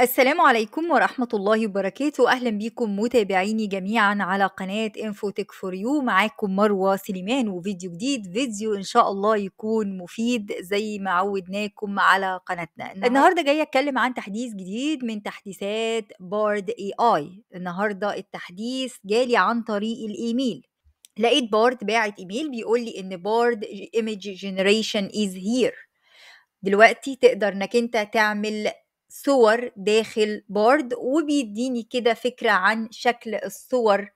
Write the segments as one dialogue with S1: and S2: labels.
S1: السلام عليكم ورحمة الله وبركاته أهلا بيكم متابعيني جميعا على قناة انفوتك فور يو معاكم مروة سليمان وفيديو جديد فيديو إن شاء الله يكون مفيد زي ما عودناكم على قناتنا النهاردة جاية أتكلم عن تحديث جديد من تحديثات بارد اي اي النهاردة التحديث جالي عن طريق الإيميل لقيت بارد باعت إيميل بيقول لي إن بارد ايميج جينيريشن از هير دلوقتي تقدر انك انت تعمل صور داخل بورد وبيديني كده فكرة عن شكل الصور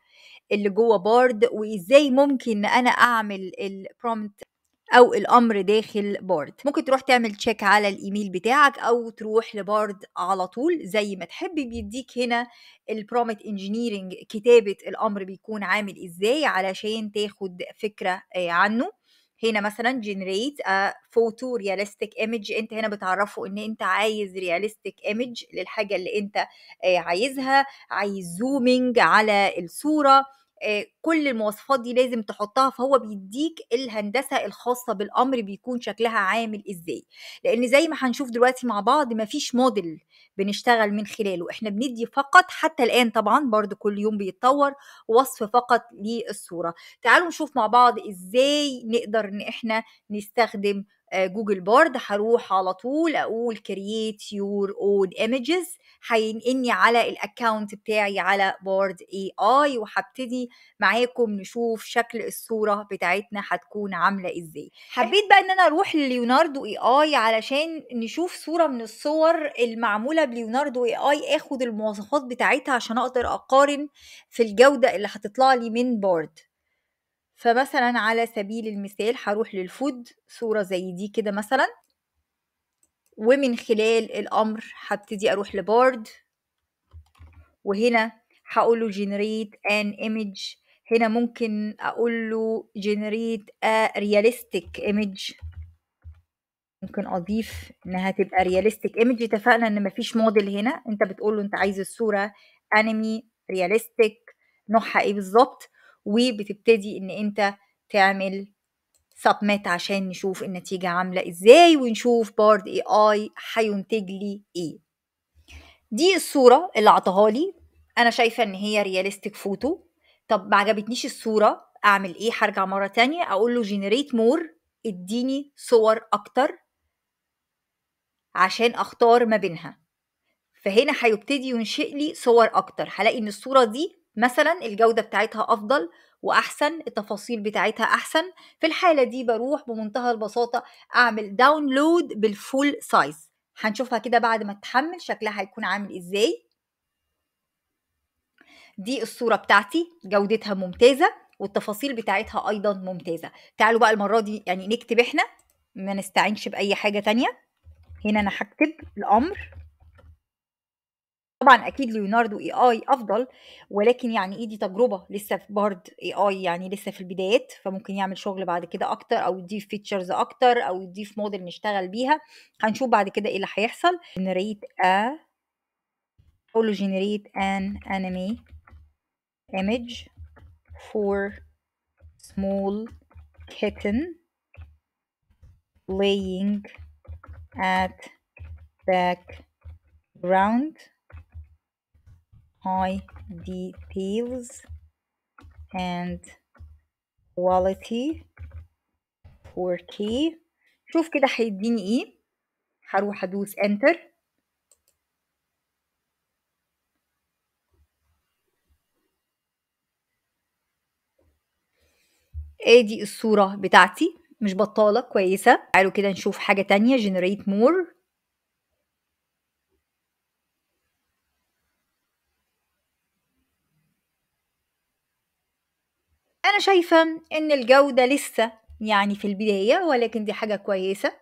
S1: اللي جوه بورد وازاي ممكن انا اعمل البرومت او الامر داخل بارد ممكن تروح تعمل تشيك على الايميل بتاعك او تروح لبارد على طول زي ما تحب بيديك هنا البرومت انجينيرنج كتابه الامر بيكون عامل ازاي علشان تاخد فكره آه، عنه هنا مثلا generate a photorealistic image انت هنا بتعرفه ان انت عايز realistic image للحاجه اللي انت آه، عايزها عايز زومينج على الصوره آه، كل المواصفات دي لازم تحطها فهو بيديك الهندسه الخاصه بالامر بيكون شكلها عامل ازاي لان زي ما هنشوف دلوقتي مع بعض ما فيش موديل بنشتغل من خلاله احنا بندي فقط حتى الان طبعا برضو كل يوم بيتطور وصف فقط للصوره تعالوا نشوف مع بعض ازاي نقدر ان احنا نستخدم جوجل آه، بورد هروح على طول اقول كرييت يور اون ايمجز هينقلني على الاكونت بتاعي على بورد اي اي وهبتدي معاكم نشوف شكل الصوره بتاعتنا هتكون عامله ازاي حبيت بقى ان انا اروح لليوناردو اي اي علشان نشوف صوره من الصور المعموله بليوناردو اي اي اخد المواصفات بتاعتها عشان اقدر اقارن في الجوده اللي هتطلع لي من بورد فمثلا على سبيل المثال هروح للفود صورة زي دي كده مثلا ومن خلال الأمر هبتدي أروح لبارد وهنا هقوله generate an image هنا ممكن أقوله generate a realistic image ممكن أضيف إنها تبقى realistic image اتفقنا إن مفيش موديل هنا أنت بتقوله أنت عايز الصورة انمي realistic نوعها إيه بالظبط وبتبتدي ان انت تعمل سبميت عشان نشوف النتيجة عاملة ازاي ونشوف بارد اي اي هينتج لي ايه دي الصورة اللي عطاها لي انا شايفة ان هي رياليستيك فوتو طب ما عجبتنيش الصورة اعمل ايه هرجع مرة تانية اقول له جنريت مور اديني صور اكتر عشان اختار ما بينها فهنا هيبتدي ينشئ لي صور اكتر هلاقي ان الصورة دي مثلا الجودة بتاعتها أفضل وأحسن التفاصيل بتاعتها أحسن في الحالة دي بروح بمنتهى البساطة أعمل داونلود بالفول سايز هنشوفها كده بعد ما تحمل شكلها هيكون عامل إزاي دي الصورة بتاعتي جودتها ممتازة والتفاصيل بتاعتها أيضا ممتازة تعالوا بقى المرة دي يعني نكتب إحنا ما نستعينش بأي حاجة تانية هنا أنا هكتب الأمر طبعًا أكيد ليوناردو AI أفضل، ولكن يعني إيه دي تجربة لسه بارد اي AI يعني لسه في البدايات، فممكن يعمل شغل بعد كده أكتر أو يضيف features أكتر أو يضيف model نشتغل بيها، هنشوف بعد كده إيه اللي هيحصل. generate a أقول له generate انمي anime image for small kitten ات at background high details and quality 4K شوف كده هيديني ايه هروح ادوس انتر ادي الصورة بتاعتي مش بطالة كويسة تعالوا كده نشوف حاجة تانية generate more انا شايفة ان الجودة لسه يعني في البداية ولكن دي حاجة كويسة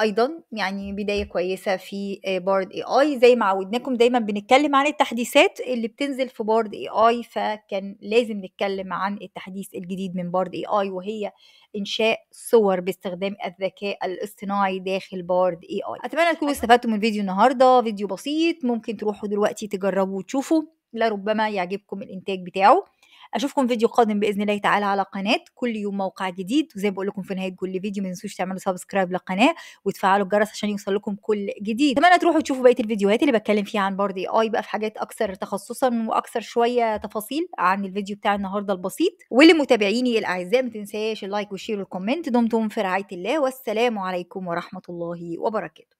S1: ايضا يعني بداية كويسة في بارد اي اي زي ما عودناكم دايما بنتكلم عن التحديثات اللي بتنزل في بارد اي اي فكان لازم نتكلم عن التحديث الجديد من بارد اي اي وهي انشاء صور باستخدام الذكاء الاصطناعي داخل بارد اي اي اتمنى تكونوا استفدتوا من الفيديو النهارده فيديو بسيط ممكن تروحوا دلوقتي تجربوا وتشوفوا لربما يعجبكم الانتاج بتاعه اشوفكم فيديو قادم باذن الله تعالى على قناه كل يوم موقع جديد وزي ما بقول لكم في نهايه كل فيديو ما تنسوش تعملوا سبسكرايب للقناه وتفعلوا الجرس عشان يوصل لكم كل جديد اتمنى تروحوا تشوفوا بقيه الفيديوهات اللي بتكلم فيها عن بارد اي آه، بقى في حاجات اكثر تخصصا واكثر شويه تفاصيل عن الفيديو بتاع النهارده البسيط ولمتابعيني الاعزاء ما تنساش اللايك والشير والكومنت دمتم في رعايه الله والسلام عليكم ورحمه الله وبركاته